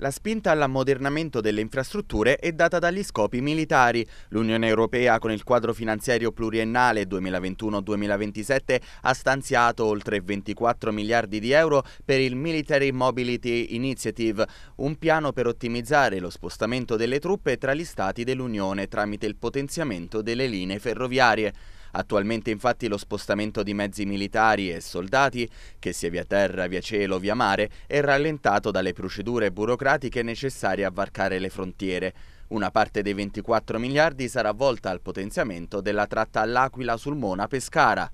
La spinta all'ammodernamento delle infrastrutture è data dagli scopi militari. L'Unione Europea con il quadro finanziario pluriennale 2021-2027 ha stanziato oltre 24 miliardi di euro per il Military Mobility Initiative, un piano per ottimizzare lo spostamento delle truppe tra gli stati dell'Unione tramite il potenziamento delle linee ferroviarie. Attualmente infatti lo spostamento di mezzi militari e soldati, che sia via terra, via cielo, via mare, è rallentato dalle procedure burocratiche necessarie a varcare le frontiere. Una parte dei 24 miliardi sarà volta al potenziamento della tratta all'Aquila-Sulmona-Pescara.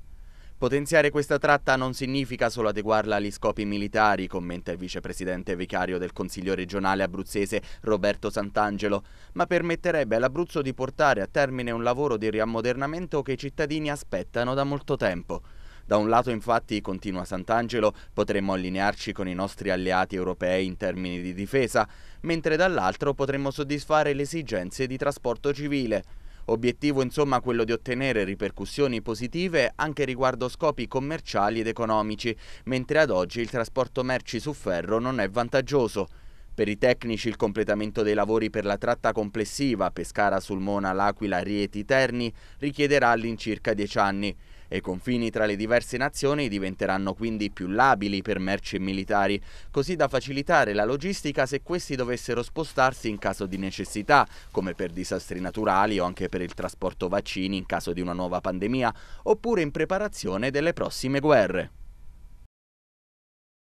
Potenziare questa tratta non significa solo adeguarla agli scopi militari, commenta il vicepresidente vicario del Consiglio regionale abruzzese Roberto Sant'Angelo, ma permetterebbe all'Abruzzo di portare a termine un lavoro di riammodernamento che i cittadini aspettano da molto tempo. Da un lato infatti, continua Sant'Angelo, potremmo allinearci con i nostri alleati europei in termini di difesa, mentre dall'altro potremmo soddisfare le esigenze di trasporto civile. Obiettivo insomma quello di ottenere ripercussioni positive anche riguardo scopi commerciali ed economici, mentre ad oggi il trasporto merci su ferro non è vantaggioso. Per i tecnici il completamento dei lavori per la tratta complessiva Pescara-Sulmona-L'Aquila-Rieti-Terni richiederà all'incirca 10 anni e i confini tra le diverse nazioni diventeranno quindi più labili per merci e militari, così da facilitare la logistica se questi dovessero spostarsi in caso di necessità, come per disastri naturali o anche per il trasporto vaccini in caso di una nuova pandemia, oppure in preparazione delle prossime guerre.